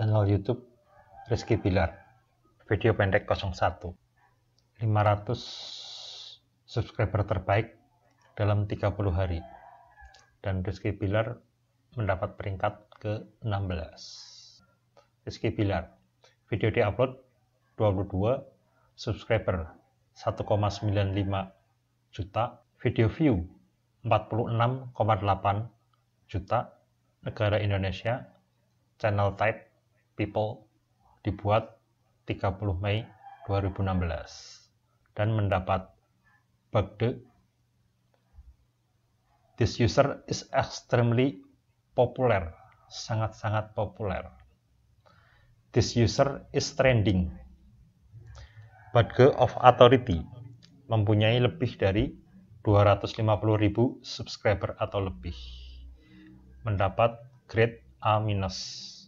channel YouTube Rizky Bilar video pendek 01 500 subscriber terbaik dalam 30 hari dan Rizky Bilar mendapat peringkat ke-16 Rizky Bilar video diupload 22 subscriber 1,95 juta video view 46,8 juta negara Indonesia channel type People dibuat 30 Mei 2016 dan mendapat bug This user is extremely populer sangat-sangat populer. This user is trending. Badge of Authority mempunyai lebih dari 250.000 subscriber atau lebih. Mendapat grade A-. minus.